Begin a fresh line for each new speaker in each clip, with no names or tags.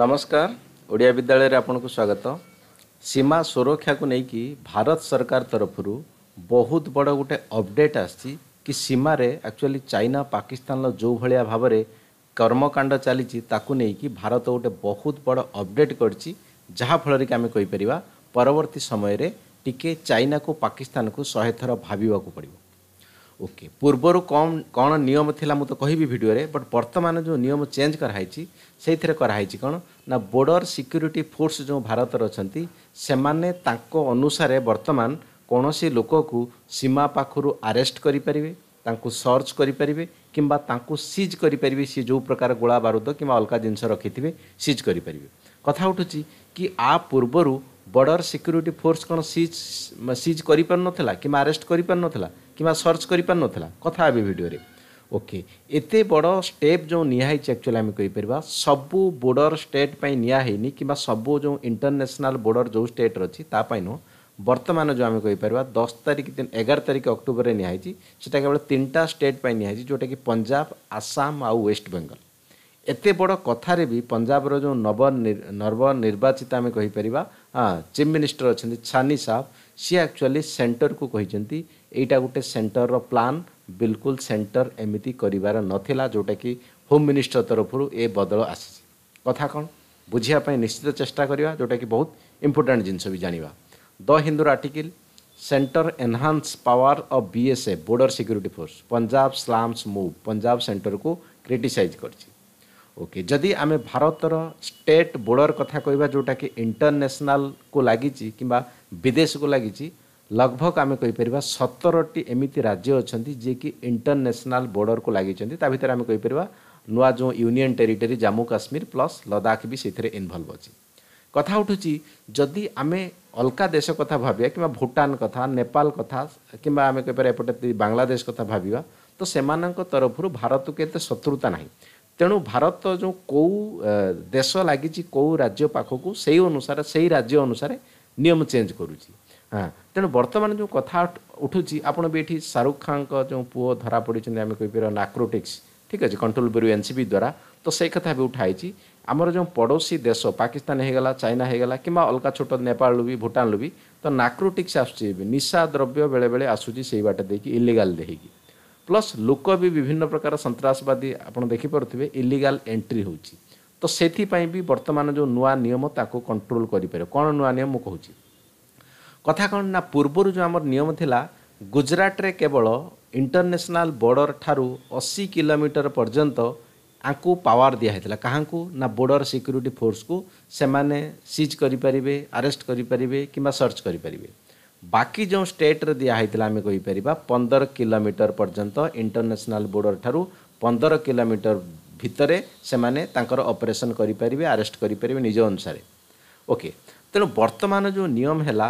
ନମସ୍କାର ଓଡ଼ିଆ ବିଦ୍ୟାଳୟରେ ଆପଣଙ୍କୁ ସ୍ୱାଗତ ସୀମା ସୁରକ୍ଷାକୁ ନେଇକି ଭାରତ ସରକାର ତରଫରୁ ବହୁତ ବଡ଼ ଗୋଟେ ଅପଡ଼େଟ୍ ଆସିଛି କି ସୀମାରେ ଆକ୍ଚୁଆଲି ଚାଇନା ପାକିସ୍ତାନର ଯେଉଁଭଳିଆ ଭାବରେ କର୍ମକାଣ୍ଡ ଚାଲିଛି ତାକୁ ନେଇକି ଭାରତ ଗୋଟେ ବହୁତ ବଡ଼ ଅପଡ଼େଟ୍ କରିଛି ଯାହାଫଳରେ କି ଆମେ କହିପାରିବା ପରବର୍ତ୍ତୀ ସମୟରେ ଟିକେ ଚାଇନାକୁ ପାକିସ୍ତାନକୁ ଶହେ ଥର ଭାବିବାକୁ ପଡ଼ିବ ओके पूर्वहरू कम कम नियम थाहा मि भिडियो बट बर्तमान जो नियम चेन्ज गराहित ना नोर्डर सिक्युरी फोर्स जो भारत अनुसार बर्तमान कनसि लोकु सीमा पाखु आरेस्ट गरिपारे त सर्च गरिपारे कम्बा सिज गरिपारे सि जो प्रकार गोलाबारुद कम्बा अलगा जिनिस रखिथि सिज गरिपारे कथा उठु कि आ पूर्व बर्डर सिक्युरी फोर्स किज सिज गरिपल्ला कम्बा आरस्ट गरिपल्ला କିମ୍ବା ସର୍ଚ୍ଚ କରିପାରୁନଥିଲା କଥା ହେବେ ଭିଡ଼ିଓରେ ଓକେ ଏତେ ବଡ଼ ଷ୍ଟେପ୍ ଯେଉଁ ନିଆହେଇଛି ଆକ୍ଚୁଆଲି ଆମେ କହିପାରିବା ସବୁ ବୋର୍ଡ଼ର ଷ୍ଟେଟ୍ ପାଇଁ ନିଆହେଇନି କିମ୍ବା ସବୁ ଯେଉଁ ଇଣ୍ଟରନ୍ୟାସନାଲ୍ ବୋର୍ଡ଼ର ଯେଉଁ ଷ୍ଟେଟ୍ର ଅଛି ତା ପାଇଁ ନୁହଁ ବର୍ତ୍ତମାନ ଯେଉଁ ଆମେ କହିପାରିବା ଦଶ ତାରିଖ ଏଗାର ତାରିଖ ଅକ୍ଟୋବରରେ ନିଆହେଇଛି ସେଟା କେବଳ ତିନିଟା ଷ୍ଟେଟ୍ ପାଇଁ ନିଆହେଇଛି ଯେଉଁଟାକି ପଞ୍ଜାବ ଆସାମ ଆଉ ୱେଷ୍ଟବେଙ୍ଗଲ ଏତେ ବଡ଼ କଥାରେ ବି ପଞ୍ଜାବର ଯେଉଁ ନବ ନବନିର୍ବାଚିତ ଆମେ କହିପାରିବା ଚିଫ୍ ମିନିଷ୍ଟର ଅଛନ୍ତି ଛାନି ସାହବ सी ଆକ୍ଚୁଆଲି ସେଣ୍ଟରକୁ କହିଛନ୍ତି ଏଇଟା ଗୋଟେ ସେଣ୍ଟରର ପ୍ଲାନ୍ ବିଲକୁଲ ସେଣ୍ଟର ଏମିତି କରିବାର ନଥିଲା ଯେଉଁଟାକି ହୋମ୍ ମିନିଷ୍ଟର ତରଫରୁ ଏ ବଦଳ ଆସିଛି କଥା କ'ଣ ବୁଝିବା ପାଇଁ ନିଶ୍ଚିତ ଚେଷ୍ଟା କରିବା ଯେଉଁଟାକି ବହୁତ ଇମ୍ପୋର୍ଟାଣ୍ଟ ଜିନିଷ ବି ଜାଣିବା ଦ ହିନ୍ଦୁର article centre enhance power of BSF border security force Punjab slams move Punjab centre को क्रिटिसाइज कर ଓକେ ଯଦି ଆମେ ଭାରତର ଷ୍ଟେଟ୍ ବୋର୍ଡ଼ର କଥା କହିବା ଯେଉଁଟାକି ଇଣ୍ଟରନ୍ୟାସନାଲକୁ ଲାଗିଛି କିମ୍ବା ବିଦେଶକୁ ଲାଗିଛି ଲଗଭଗ ଆମେ କହିପାରିବା ସତରଟି ଏମିତି ରାଜ୍ୟ ଅଛନ୍ତି ଯିଏକି ଇଣ୍ଟରନ୍ୟାସନାଲ୍ ବୋର୍ଡ଼ରକୁ ଲାଗିଛନ୍ତି ତା ଭିତରେ ଆମେ କହିପାରିବା ନୂଆ ଯେଉଁ union territory Jammu Kashmir plus Ladakh ବି ସେଥିରେ ଇନଭଲ୍ଭ ଅଛି କଥା ଉଠୁଛି ଯଦି ଆମେ ଅଲଗା ଦେଶ କଥା ଭାବିବା କିମ୍ବା ଭୁଟାନ କଥା ନେପାଳ କଥା କିମ୍ବା ଆମେ କହିପାରିବା ଏପଟେ ବାଂଲାଦେଶ କଥା ଭାବିବା ତ ସେମାନଙ୍କ ତରଫରୁ ଭାରତକୁ ଏତେ ଶତ୍ରୁତା ନାହିଁ ତେଣୁ ଭାରତ ଯେଉଁ କେଉଁ ଦେଶ ଲାଗିଛି କେଉଁ ରାଜ୍ୟ ପାଖକୁ ସେଇ ଅନୁସାରେ ସେଇ ରାଜ୍ୟ ଅନୁସାରେ ନିୟମ ଚେଞ୍ଜ କରୁଛି ହଁ ତେଣୁ ବର୍ତ୍ତମାନ ଯେଉଁ କଥା ଉଠୁଛି ଆପଣ ବି ଏଠି ଶାହରୁଖ ଖାଙ୍କ ଯେଉଁ ପୁଅ ଧରା ପଡ଼ିଛନ୍ତି ଆମେ କହିପାରିବା ନାକ୍ରୋଟିକ୍ସ ଠିକ୍ ଅଛି କଣ୍ଟ୍ରୋଲ ବ୍ୟୁରୋ ଏନ୍ସିବି ଦ୍ୱାରା ତ ସେଇ କଥା ବି ଉଠା ହେଇଛି ଆମର ଯେଉଁ ପଡ଼ୋଶୀ ଦେଶ ପାକିସ୍ତାନ ହେଇଗଲା ଚାଇନା ହେଇଗଲା କିମ୍ବା ଅଲଗା ଛୋଟ ନେପାଳରୁ ବି ଭୁଟାନରୁ ବି ତ ନାକ୍ରୋଟିକ୍ସ ଆସୁଛି ଏବେ ନିଶା ଦ୍ରବ୍ୟ ବେଳେବେଳେ ଆସୁଛି ସେଇ ବାଟ ଦେଇକି ଇଲିଗାଲ୍ ଦେଇକି ପ୍ଲସ୍ ଲୋକ ବି ବିଭିନ୍ନ ପ୍ରକାର ସନ୍ତାସବାଦୀ ଆପଣ ଦେଖିପାରୁଥିବେ ଇଲିଗାଲ୍ ଏଣ୍ଟ୍ରି ହେଉଛି ତ ସେଥିପାଇଁ ବି ବର୍ତ୍ତମାନ ଯେଉଁ ନୂଆ ନିୟମ ତାକୁ କଣ୍ଟ୍ରୋଲ କରିପାରିବ କ'ଣ ନୂଆ ନିୟମ ମୁଁ କହୁଛି କଥା କ'ଣ ନା ପୂର୍ବରୁ ଯେଉଁ ଆମର ନିୟମ ଥିଲା ଗୁଜୁରାଟରେ କେବଳ ଇଣ୍ଟରନ୍ୟାସନାଲ୍ ବର୍ଡ଼ର ଠାରୁ ଅଶୀ କିଲୋମିଟର ପର୍ଯ୍ୟନ୍ତ ଆଙ୍କୁ ପାୱାର ଦିଆହୋଇଥିଲା କାହାଙ୍କୁ ନା ବୋର୍ଡ଼ର ସିକ୍ୟୁରିଟି ଫୋର୍ସକୁ ସେମାନେ ସିଜ୍ କରିପାରିବେ ଆରେଷ୍ଟ କରିପାରିବେ କିମ୍ବା ସର୍ଚ୍ଚ କରିପାରିବେ ବାକି ଯେଉଁ ଷ୍ଟେଟ୍ରେ ଦିଆହେଇଥିଲା ଆମେ କହିପାରିବା ପନ୍ଦର କିଲୋମିଟର ପର୍ଯ୍ୟନ୍ତ ଇଣ୍ଟରନ୍ୟାସନାଲ୍ ବୋର୍ଡ଼ର ଠାରୁ ପନ୍ଦର କିଲୋମିଟର ଭିତରେ ସେମାନେ ତାଙ୍କର ଅପରେସନ୍ କରିପାରିବେ ଆରେଷ୍ଟ କରିପାରିବେ ନିଜ ଅନୁସାରେ ଓକେ ତେଣୁ ବର୍ତ୍ତମାନ ଯେଉଁ ନିୟମ ହେଲା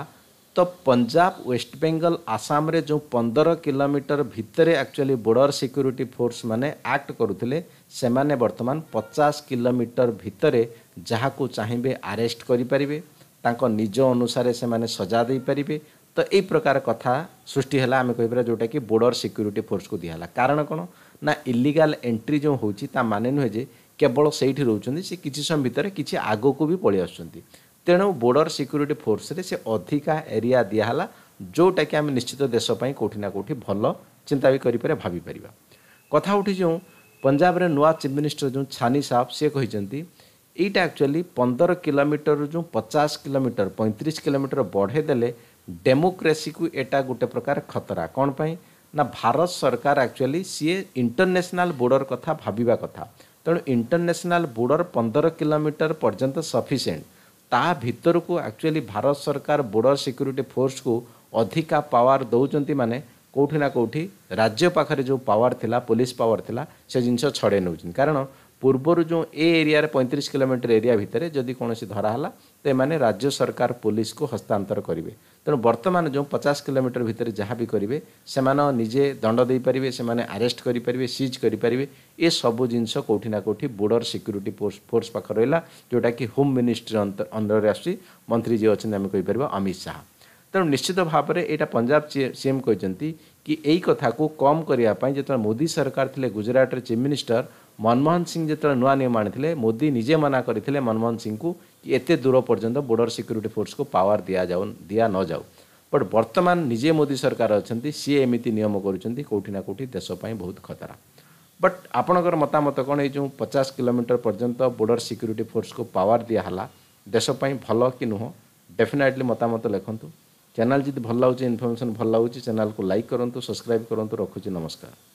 ତ ପଞ୍ଜାବ ୱେଷ୍ଟବେଙ୍ଗଲ ଆସାମରେ ଯେଉଁ ପନ୍ଦର କିଲୋମିଟର ଭିତରେ ଆକ୍ଚୁଆଲି ବୋର୍ଡ଼ର ସିକ୍ୟୁରିଟି ଫୋର୍ସ ମାନେ ଆକ୍ଟ କରୁଥିଲେ ସେମାନେ ବର୍ତ୍ତମାନ ପଚାଶ କିଲୋମିଟର ଭିତରେ ଯାହାକୁ ଚାହିଁବେ ଆରେଷ୍ଟ କରିପାରିବେ ତାଙ୍କ ନିଜ ଅନୁସାରେ ସେମାନେ ସଜା ଦେଇପାରିବେ ତ ଏଇ ପ୍ରକାର କଥା ସୃଷ୍ଟି ହେଲା ଆମେ କହିପାରିବା ଯେଉଁଟାକି ବୋର୍ଡ଼ର ସିକ୍ୟୁରିଟି ଫୋର୍ସକୁ ଦିଆହେଲା କାରଣ କ'ଣ ନା ଇଲିଗାଲ୍ ଏଣ୍ଟ୍ରି ଯେଉଁ ହେଉଛି ତା ମାନେ ନୁହେଁ ଯେ କେବଳ ସେଇଠି ରହୁଛନ୍ତି ସେ କିଛି ସମୟ ଭିତରେ କିଛି ଆଗକୁ ବି ପଳେଇ ଆସୁଛନ୍ତି ତେଣୁ ବୋର୍ଡ଼ର ସିକ୍ୟୁରିଟି ଫୋର୍ସରେ ସେ ଅଧିକା ଏରିଆ ଦିଆହେଲା ଯେଉଁଟାକି ଆମେ ନିଶ୍ଚିତ ଦେଶ ପାଇଁ କେଉଁଠି ନା କେଉଁଠି ଭଲ ଚିନ୍ତା ବି କରିପାରିବା ଭାବିପାରିବା କଥା ଉଠି ଯେଉଁ ପଞ୍ଜାବରେ ନୂଆ ଚିଫ୍ ମିନିଷ୍ଟର ଯେଉଁ ଛାନି ସାହବ ସିଏ କହିଛନ୍ତି ଏଇଟା ଆକ୍ଚୁଆଲି ପନ୍ଦର କିଲୋମିଟରରୁ ଯେଉଁ ପଚାଶ କିଲୋମିଟର ପଇଁତିରିଶ କିଲୋମିଟର ବଢ଼େଇ ଦେଲେ डेमोक्रेसी को एटा गोटे प्रकार खतरा कौन पाई ना भारत सरकार एक्चुअली सीए इंटरनेशनल बोर्डर कथा भाविबा कथा तेणु इंटरनेशनल बोर्डर पंदर किलोमीटर पर्यंत सफिसीयंट ता भितर को एक्चुअली भारत सरकार बोर्डर सिक्यूरीटी फोर्स को अधिका पावर दौंती मैंने कौटिना ना कौटि राज्य पाखे जो पावर थिला पुलिस पावर थिला से जिन छड़े नौ कारण पूर्वर जो ए एरिया पैंतीस किलोमीटर एरिया भितर जदि कौन धराहला তো এমানে রাজ্য সরকার পুলিশকে হস্তান্তর করবে তেমন বর্তমান যে পচাশ কিলোমিটর ভিতরে যা বি করবে সে নিজে দণ্ড দিয়ে সে আরেস্ট করে পারে সিজ করে পারে এসবু জিনিস কোটি না কোটি বর্ডর সিকুরিটি ফোর্স পাখ রহলা যেটা কি হোম মিনিষ্ট্রি অন্ডরে আসছে মন্ত্রী যে অনেক আমি কইপার অমিত শাহ তেমন নিশ্চিত ভাবে এটা পঞ্জাব সিএম কিন্তু କି ଏଇ କଥାକୁ କମ୍ କରିବା ପାଇଁ ଯେତେବେଳେ ମୋଦି ସରକାର ଥିଲେ ଗୁଜରାଟରେ ଚିଫ୍ ମିନିଷ୍ଟର ମନମୋହନ ସିଂ ଯେତେବେଳେ ନୂଆ ନିୟମ ଆଣିଥିଲେ ମୋଦି ନିଜେ ମନା କରିଥିଲେ ମନମୋହନ ସିଂଙ୍କୁ କି ଏତେ ଦୂର ପର୍ଯ୍ୟନ୍ତ ବୋର୍ଡ଼ର ସିକ୍ୟୁରିଟି ଫୋର୍ସକୁ ପାୱାର ଦିଆଯାଉ ଦିଆ ନଯାଉ ବଟ୍ ବର୍ତ୍ତମାନ ନିଜେ ମୋଦି ସରକାର ଅଛନ୍ତି ସିଏ ଏମିତି ନିୟମ କରୁଛନ୍ତି କେଉଁଠି ନା କେଉଁଠି ଦେଶ ପାଇଁ ବହୁତ ଖତରା ବଟ୍ ଆପଣଙ୍କର ମତାମତ କ'ଣ ଏଇ ଯେଉଁ ପଚାଶ କିଲୋମିଟର ପର୍ଯ୍ୟନ୍ତ ବୋର୍ଡ଼ର ସିକ୍ୟୁରିଟି ଫୋର୍ସକୁ ପାୱାର ଦିଆହେଲା ଦେଶ ପାଇଁ ଭଲ କି ନୁହଁ ଡେଫିନାଇଟଲି ମତାମତ ଲେଖନ୍ତୁ ଚ୍ୟାନେଲ୍ ଯଦି ଭଲ ଲାଗୁଛି ଇନଫର୍ମେସନ୍ ଭଲ ଲାଗୁଛି ଚ୍ୟାନେଲ୍କୁ ଲାଇକ୍ କରନ୍ତୁ ସବସ୍କ୍ରାଇବ୍ କରନ୍ତୁ ରଖୁଛି ନମସ୍କାର